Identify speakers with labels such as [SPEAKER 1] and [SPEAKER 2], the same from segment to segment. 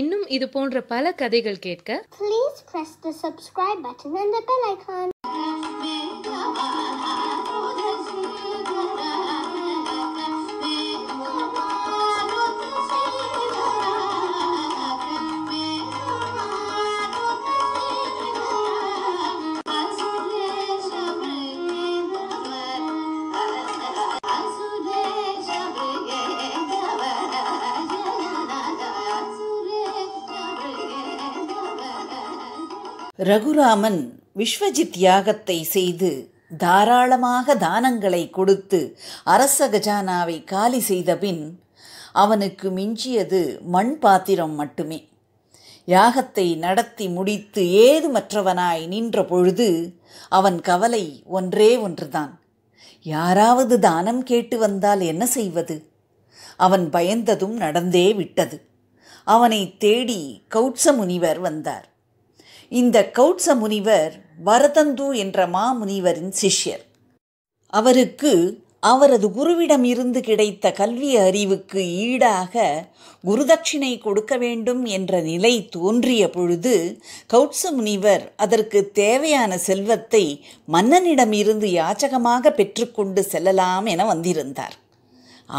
[SPEAKER 1] இன்னும் இது போன்ற பல கதைகள் கேட்க please press the subscribe button and the bell icon Raghuraman Vishwajit யாகத்தை செய்து தாராளமாக தானங்களை கொடுத்து அரச கஜானாவை காலி செய்தபின் அவனுக்கு மிஞ்சியது மண் பாத்திரம் மட்டுமே யாகத்தை நடத்தி முடித்து ஏதுமற்றவனாய் நின்ற பொழுது அவன் கவலை ஒன்றே ஒன்றுதான் யாராவது தானம் கேட்டு வந்தால் என்ன செய்வது அவன் பயந்ததும் நடந்தே விட்டது அவனை தேடி கௌட்ச முனிவர் வந்தார் இந்த கௌட்ச முனிவர் வரதந்து என்ற மாமுனிவரின் சிஷ்யர் அவருக்கு அவரது குருவிடம் இருந்து கிடைத்த கல்வி அறிவுக்கு ஈடாக குருதட்சிணை கொடுக்க வேண்டும் என்ற நிலை தோன்றிய பொழுது கௌட்ச முனிவர் அதற்கு தேவையான செல்வத்தை மன்னனிடமிருந்து யாச்சகமாக பெற்றுக்கொண்டு செல்லலாம் என வந்திருந்தார்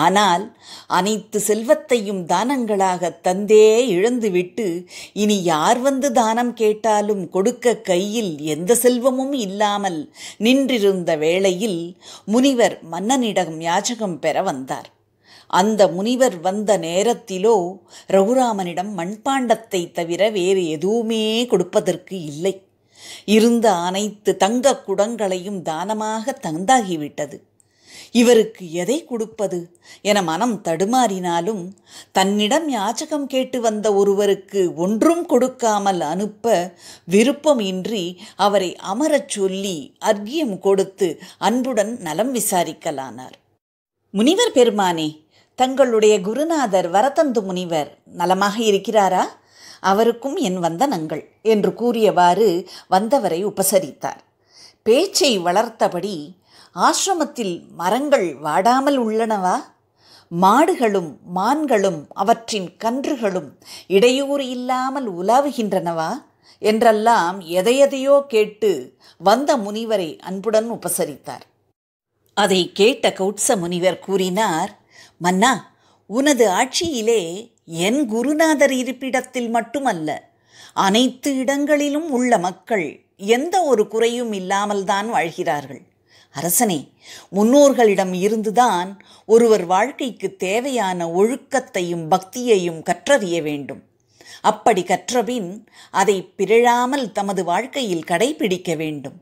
[SPEAKER 1] ஆனால் அனைத்து செல்வத்தையும் தானங்களாக தந்தே இழந்துவிட்டு இனி யார் வந்து தானம் கேட்டாலும் கொடுக்க கையில் எந்த செல்வமும் இல்லாமல் நின்றிருந்த வேளையில் முனிவர் மன்னனிடம் யாச்சகம் பெற வந்தார் அந்த முனிவர் வந்த நேரத்திலோ ரகுராமனிடம் மண்பாண்டத்தை தவிர வேறு எதுவுமே கொடுப்பதற்கு இல்லை இருந்த அனைத்து தங்கக் குடங்களையும் தானமாக தந்தாகிவிட்டது இவருக்கு எதை கொடுப்பது என மனம் தடுமாறினாலும் தன்னிடம் யாச்சகம் கேட்டு வந்த ஒருவருக்கு ஒன்றும் கொடுக்காமல் அனுப்ப விருப்பம் இன்றி அவரை அமரச் சொல்லி அர்க்கியம் கொடுத்து அன்புடன் நலம் விசாரிக்கலானார் முனிவர் பெருமானே தங்களுடைய குருநாதர் வரதந்து முனிவர் நலமாக இருக்கிறாரா அவருக்கும் என் வந்தனங்கள் என்று கூறியவாறு வந்தவரை உபசரித்தார் பேச்சை வளர்த்தபடி ஆசிரமத்தில் மரங்கள் வாடாமல் உள்ளனவா மாடுகளும் மான்களும் அவற்றின் கன்றுகளும் இடையூறு இல்லாமல் உலாவுகின்றனவா என்றெல்லாம் எதையதையோ கேட்டு வந்த முனிவரை அன்புடன் உபசரித்தார் அதை கேட்ட கௌட்ச முனிவர் கூறினார் மன்னா உனது ஆட்சியிலே என் குருநாதர் இருப்பிடத்தில் மட்டுமல்ல அனைத்து இடங்களிலும் உள்ள மக்கள் எந்த ஒரு குறையும் இல்லாமல் தான் வாழ்கிறார்கள் அரசனே முன்னோர்களிடம் இருந்துதான் ஒருவர் வாழ்க்கைக்கு தேவையான ஒழுக்கத்தையும் பக்தியையும் கற்றறிய வேண்டும் அப்படி கற்றபின் அதை பிறழாமல் தமது வாழ்க்கையில் கடைபிடிக்க வேண்டும்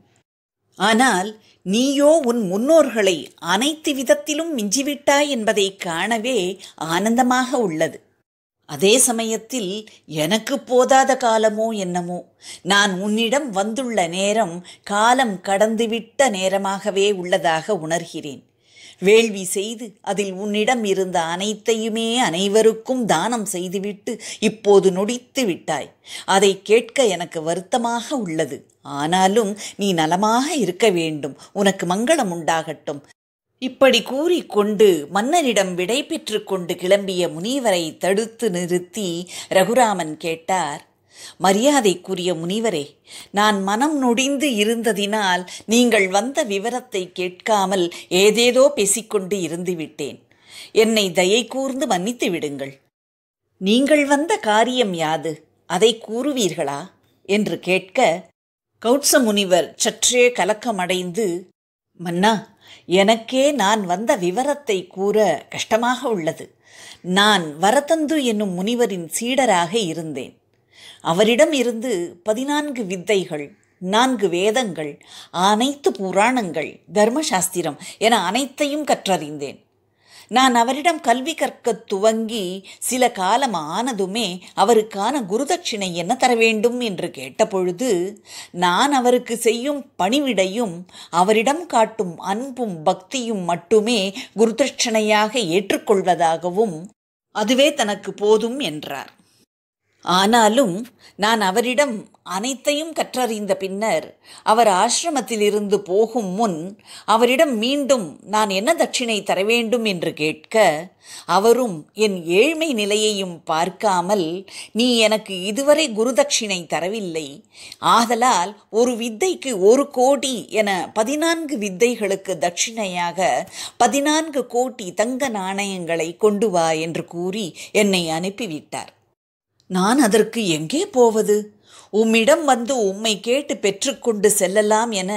[SPEAKER 1] ஆனால் நீயோ உன் முன்னோர்களை அனைத்து விதத்திலும் மிஞ்சிவிட்டாய் என்பதை காணவே ஆனந்தமாக உள்ளது அதே சமயத்தில் எனக்கு போதாத காலமோ என்னமோ நான் உன்னிடம் வந்துள்ள நேரம் காலம் கடந்துவிட்ட நேரமாகவே உள்ளதாக உணர்கிறேன் வேள்வி செய்து அதில் உன்னிடம் இருந்த அனைத்தையுமே அனைவருக்கும் தானம் செய்துவிட்டு இப்போது நொடித்து விட்டாய் அதை கேட்க எனக்கு வருத்தமாக உள்ளது ஆனாலும் நீ நலமாக இருக்க வேண்டும் உனக்கு மங்களம் உண்டாகட்டும் இப்படி கூறிக்கொண்டு மன்னனிடம் விடை பெற்று கொண்டு கிளம்பிய முனிவரை தடுத்து நிறுத்தி ரகுராமன் கேட்டார் மரியாதைக்குரிய முனிவரே நான் மனம் நொடிந்து இருந்ததினால் நீங்கள் வந்த விவரத்தை கேட்காமல் ஏதேதோ பேசிக்கொண்டு இருந்துவிட்டேன் என்னை தயை கூர்ந்து மன்னித்து விடுங்கள் நீங்கள் வந்த காரியம் யாது அதை கூறுவீர்களா என்று கேட்க கௌட்ச முனிவர் சற்றே கலக்கமடைந்து மன்னா எனக்கே நான் வந்த விவரத்தை கூற கஷ்டமாக உள்ளது நான் வரதந்து என்னும் முனிவரின் சீடராக இருந்தேன் அவரிடம் இருந்து பதினான்கு வித்தைகள் நான்கு வேதங்கள் அனைத்து புராணங்கள் தர்மசாஸ்திரம் என அனைத்தையும் கற்றறிந்தேன் நான் அவரிடம் கல்வி கற்க துவங்கி சில காலம் ஆனதுமே அவருக்கான குருதட்சிணை என்ன தர வேண்டும் என்று கேட்டபொழுது நான் அவருக்கு செய்யும் பணிவிடையும் அவரிடம் காட்டும் அன்பும் பக்தியும் மட்டுமே குருதட்சிணையாக ஏற்றுக்கொள்வதாகவும் அதுவே தனக்கு போதும் என்றார் ஆனாலும் நான் அவரிடம் அனைத்தையும் கற்றறிந்த பின்னர் அவர் ஆசிரமத்திலிருந்து போகும் முன் அவரிடம் மீண்டும் நான் என்ன தட்சிணை தர வேண்டும் என்று கேட்க அவரும் என் ஏழ்மை நிலையையும் பார்க்காமல் நீ எனக்கு இதுவரை குருதட்சிணை தரவில்லை ஆதலால் ஒரு வித்தைக்கு ஒரு கோடி என பதினான்கு வித்தைகளுக்கு தட்சிணையாக பதினான்கு கோடி தங்க நாணயங்களை கொண்டு வா என்று கூறி என்னை அனுப்பிவிட்டார் நான் அதற்கு எங்கே போவது உம்மிடம் வந்து உம்மை கேட்டு பெற்றுக்கொண்டு செல்லலாம் என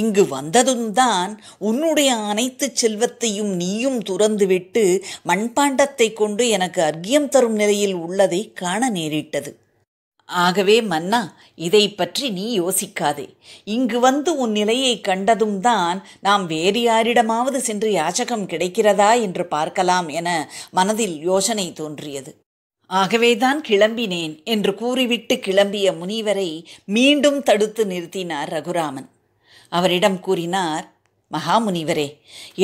[SPEAKER 1] இங்கு வந்ததும் தான் உன்னுடைய அனைத்து செல்வத்தையும் நீயும் துறந்துவிட்டு மண்பாண்டத்தை கொண்டு எனக்கு அர்க்கியம் தரும் நிலையில் உள்ளதை காண நேரிட்டது ஆகவே மன்னா இதை பற்றி நீ யோசிக்காதே இங்கு வந்து உன் நிலையை கண்டதும் தான் நாம் வேறு யாரிடமாவது சென்று யாச்சகம் கிடைக்கிறதா என்று பார்க்கலாம் என மனதில் யோசனை தோன்றியது ஆகவேதான் கிளம்பினேன் என்று கூறிவிட்டு கிளம்பிய முனிவரை மீண்டும் தடுத்து நிறுத்தினார் ரகுராமன் அவரிடம் கூறினார் மகாமுனிவரே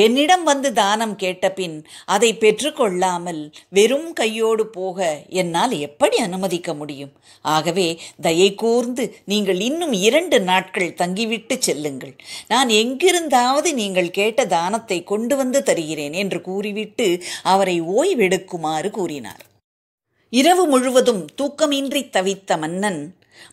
[SPEAKER 1] என்னிடம் வந்து தானம் கேட்டபின் அதை பெற்றுக்கொள்ளாமல் வெறும் கையோடு போக என்னால் எப்படி அனுமதிக்க முடியும் ஆகவே தயை கூர்ந்து நீங்கள் இன்னும் இரண்டு நாட்கள் தங்கிவிட்டு செல்லுங்கள் நான் எங்கிருந்தாவது நீங்கள் கேட்ட தானத்தை கொண்டு வந்து தருகிறேன் என்று கூறிவிட்டு அவரை ஓய்வெடுக்குமாறு கூறினார் இரவு முழுவதும் தூக்கமின்றி தவித்த மன்னன்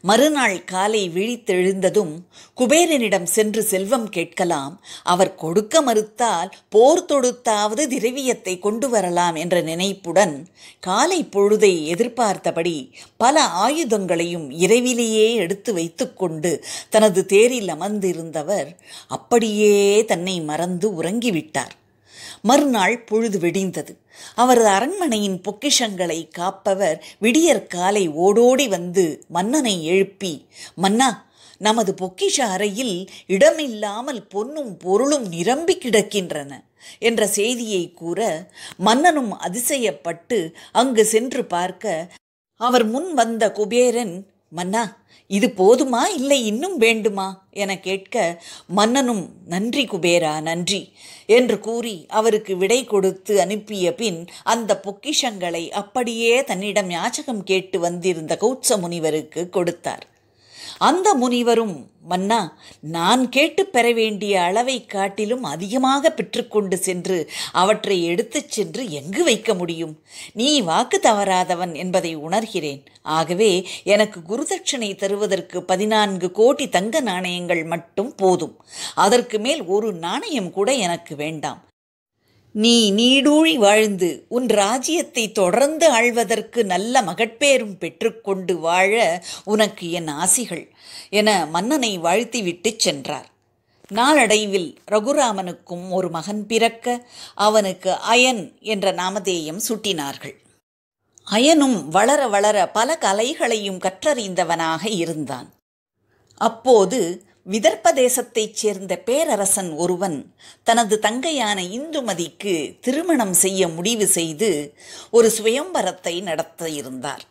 [SPEAKER 1] மறுநாள் காலை விழித்தெழுந்ததும் குபேரனிடம் சென்று செல்வம் கேட்கலாம் அவர் கொடுக்க மறுத்தால் போர் தொடுத்தாவது திரவியத்தை கொண்டு வரலாம் என்ற நினைப்புடன் காலை பொழுதை எதிர்பார்த்தபடி பல ஆயுதங்களையும் இரவிலேயே எடுத்து வைத்துக்கொண்டு தனது தேரில் அமர்ந்திருந்தவர் அப்படியே தன்னை மறந்து உறங்கிவிட்டார் மறுநாள் பொழுது வெடிந்தது அவரது அரண்மனையின் பொக்கிஷங்களை காப்பவர் விடியற் காலை ஓடோடி வந்து மன்னனை எழுப்பி மன்னா நமது பொக்கிஷ அறையில் இடமில்லாமல் பொன்னும் பொருளும் நிரம்பி கிடக்கின்றன என்ற செய்தியை கூற மன்னனும் அதிசயப்பட்டு அங்கு சென்று பார்க்க அவர் முன் வந்த குபேரன் மன்னா இது போதுமா இல்லை இன்னும் வேண்டுமா என கேட்க மன்னனும் நன்றி குபேரா நன்றி என்று கூறி அவருக்கு விடை கொடுத்து அனுப்பிய பின் அந்த பொக்கிஷங்களை அப்படியே தன்னிடம் யாச்சகம் கேட்டு வந்திருந்த கௌச்ச முனிவருக்கு கொடுத்தார் அந்த முனிவரும் மன்னா நான் கேட்டு பெற வேண்டிய அளவை காட்டிலும் அதிகமாக பெற்றுக்கொண்டு சென்று அவற்றை எடுத்துச் சென்று எங்கு வைக்க முடியும் நீ வாக்கு தவறாதவன் என்பதை உணர்கிறேன் ஆகவே எனக்கு குருதட்சணை தருவதற்கு பதினான்கு கோடி தங்க நாணயங்கள் மட்டும் போதும் அதற்கு மேல் ஒரு நாணயம் கூட எனக்கு வேண்டாம் நீ நீடூழி வாழ்ந்து உன் ராஜ்யத்தை தொடர்ந்து ஆழ்வதற்கு நல்ல மகட்பேரும் பெற்றுக்கொண்டு வாழ உனக்கு என் ஆசிகள் என மன்னனை வாழ்த்திவிட்டு சென்றார் நாளடைவில் ரகுராமனுக்கும் ஒரு மகன் பிறக்க அவனுக்கு அயன் என்ற நாமதேயம் சூட்டினார்கள் அயனும் வளர வளர பல கலைகளையும் கற்றறிந்தவனாக இருந்தான் அப்போது விதர்ப்ப தேசத்தைச் சேர்ந்த பேரரசன் ஒருவன் தனது தங்கையான இந்துமதிக்கு திருமணம் செய்ய முடிவு செய்து ஒரு சுயம்பரத்தை நடத்த இருந்தார்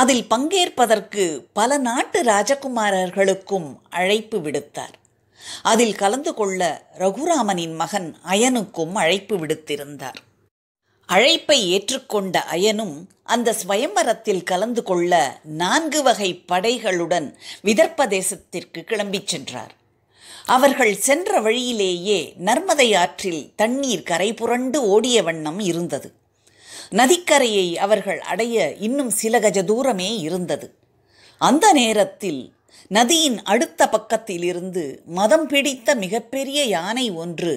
[SPEAKER 1] அதில் பங்கேற்பதற்கு பல நாட்டு ராஜகுமாரர்களுக்கும் அழைப்பு விடுத்தார் அதில் கலந்து கொள்ள ரகுராமனின் மகன் அயனுக்கும் அழைப்பு விடுத்திருந்தார் அழைப்பை ஏற்றுக்கொண்ட அயனும் அந்த ஸ்வயம்பரத்தில் கலந்து கொள்ள நான்கு வகை படைகளுடன் விதர்ப்ப தேசத்திற்கு கிளம்பிச் சென்றார் அவர்கள் சென்ற வழியிலேயே நர்மதை ஆற்றில் தண்ணீர் கரை புரண்டு ஓடிய வண்ணம் இருந்தது நதிக்கரையை அவர்கள் அடைய இன்னும் சில கஜ தூரமே இருந்தது அந்த நேரத்தில் நதியின் அடுத்த பக்கத்திலிருந்து மதம் பிடித்த மிகப்பெரிய யானை ஒன்று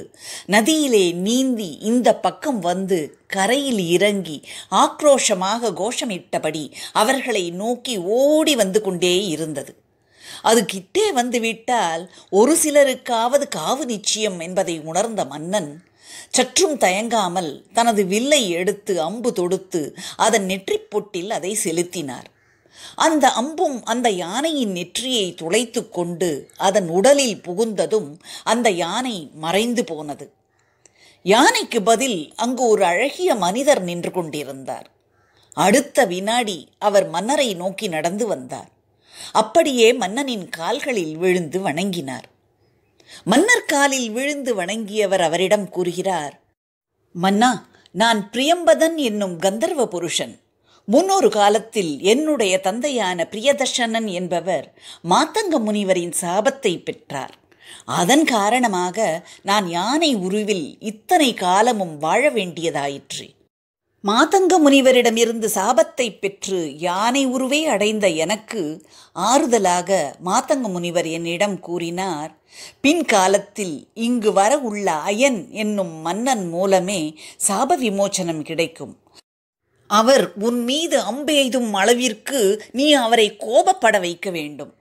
[SPEAKER 1] நதியிலே நீந்தி இந்த பக்கம் வந்து கரையில் இறங்கி ஆக்ரோஷமாக கோஷமிட்டபடி அவர்களை நோக்கி ஓடி வந்து கொண்டே இருந்தது அது கிட்டே வந்துவிட்டால் ஒரு சிலருக்காவது காவு நிச்சயம் என்பதை உணர்ந்த மன்னன் சற்றும் தயங்காமல் தனது வில்லை எடுத்து அம்பு தொடுத்து அதன் நெற்றிப் பொட்டில் அதை செலுத்தினார் அந்த அம்பும் அந்த யானையின் நெற்றியை துளைத்து கொண்டு அதன் உடலில் புகுந்ததும் அந்த யானை மறைந்து போனது யானைக்கு பதில் அங்கு ஒரு அழகிய மனிதர் நின்று கொண்டிருந்தார் அடுத்த வினாடி அவர் மன்னரை நோக்கி நடந்து வந்தார் அப்படியே மன்னனின் கால்களில் விழுந்து வணங்கினார் மன்னர் காலில் விழுந்து வணங்கியவர் அவரிடம் கூறுகிறார் மன்னா நான் பிரியம்பதன் என்னும் கந்தர்வ புருஷன் முன்னொரு காலத்தில் என்னுடைய தந்தையான பிரியதர்ஷனன் என்பவர் மாத்தங்க முனிவரின் சாபத்தை பெற்றார் அதன் காரணமாக நான் யானை உருவில் இத்தனை காலமும் வாழ வேண்டியதாயிற்று மாதங்க முனிவரிடமிருந்து சாபத்தை பெற்று யானை உருவே அடைந்த எனக்கு ஆறுதலாக மாத்தங்க முனிவர் என்னிடம் கூறினார் பின் காலத்தில் இங்கு வர உள்ள அயன் என்னும் மன்னன் மூலமே சாப விமோச்சனம் கிடைக்கும் அவர் உன் மீது அம்பெய்தும் அளவிற்கு நீ அவரை கோபப்பட வைக்க வேண்டும்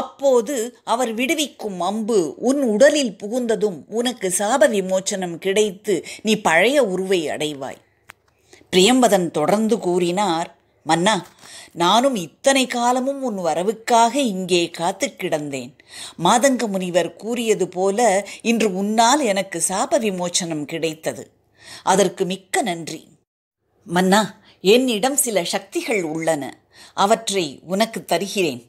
[SPEAKER 1] அப்போது அவர் விடுவிக்கும் அம்பு உன் உடலில் புகுந்ததும் உனக்கு சாப விமோச்சனம் கிடைத்து நீ பழைய உருவை அடைவாய் பிரியம்பதன் தொடர்ந்து கூறினார் மன்னா நானும் இத்தனை காலமும் உன் வரவுக்காக இங்கே காத்து கிடந்தேன் மாதங்க முனிவர் கூறியது போல இன்று உன்னால் எனக்கு சாப விமோச்சனம் கிடைத்தது அதற்கு மிக்க நன்றி மன்னா என்னிடம் சில சக்திகள் உள்ளன அவற்றை உனக்கு தருகிறேன்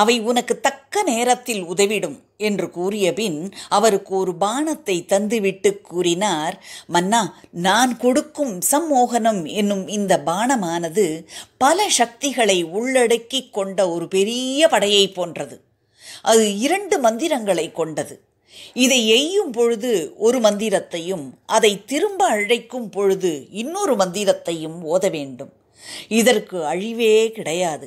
[SPEAKER 1] அவை உனக்கு தக்க நேரத்தில் உதவிடும் என்று கூறியபின் அவருக்கு ஒரு பானத்தை தந்துவிட்டு கூறினார் மன்னா நான் கொடுக்கும் சம்மோகனம் என்னும் இந்த பானமானது பல சக்திகளை உள்ளடக்கிக் கொண்ட ஒரு பெரிய படையை போன்றது அது இரண்டு மந்திரங்களை கொண்டது இதை எய்யும் பொழுது ஒரு மந்திரத்தையும் அதை திரும்ப அழைக்கும் பொழுது இன்னொரு மந்திரத்தையும் ஓத வேண்டும் இதற்கு அழிவே கிடையாது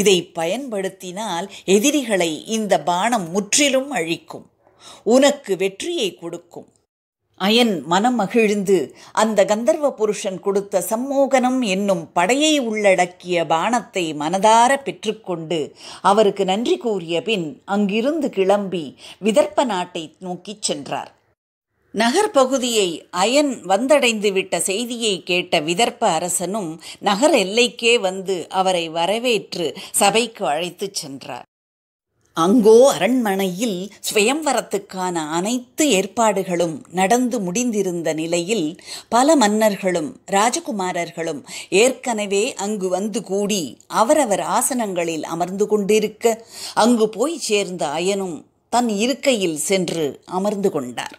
[SPEAKER 1] இதை பயன்படுத்தினால் எதிரிகளை இந்த பானம் முற்றிலும் அழிக்கும் உனக்கு வெற்றியை கொடுக்கும் அயன் மனம் மகிழ்ந்து அந்த கந்தர்வ புருஷன் கொடுத்த சம்மோகனம் என்னும் படையை உள்ளடக்கிய பானத்தை மனதார பெற்றுக்கொண்டு அவருக்கு நன்றி கூறிய பின் அங்கிருந்து கிளம்பி விதர்ப்ப நாட்டை நோக்கிச் சென்றார் நகர்பகுதியை அயன் வந்தடைந்துவிட்ட செய்தியை கேட்ட விதர்ப்ப அரசனும் நகர் எல்லைக்கே வந்து அவரை வரவேற்று சபைக்கு அழைத்துச் சென்றார் அங்கோ அரண்மனையில் சுயம்வரத்துக்கான அனைத்து ஏற்பாடுகளும் நடந்து முடிந்திருந்த நிலையில் பல மன்னர்களும் ராஜகுமாரர்களும் ஏற்கனவே அங்கு வந்து கூடி அவரவர் ஆசனங்களில் அமர்ந்து கொண்டிருக்க அங்கு போய் சேர்ந்த அயனும் தன் இருக்கையில் சென்று அமர்ந்து கொண்டார்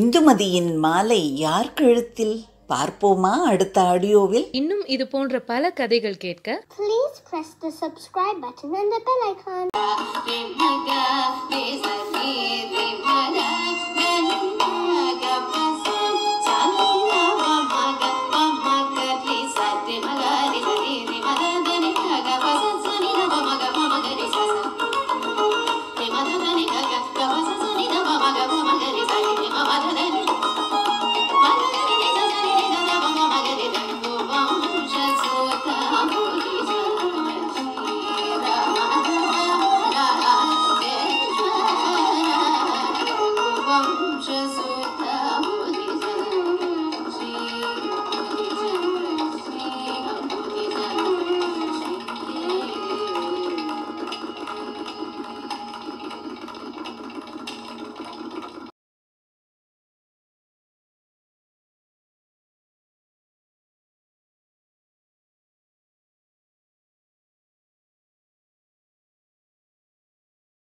[SPEAKER 1] இந்துமதியின் மாலை யார் கழுத்தில் பார்ப்போமா அடுத்த ஆடியோவில் இன்னும் இது போன்ற பல கதைகள் கேட்க please press the subscribe button and the bell icon தேவக தேசமே தேவக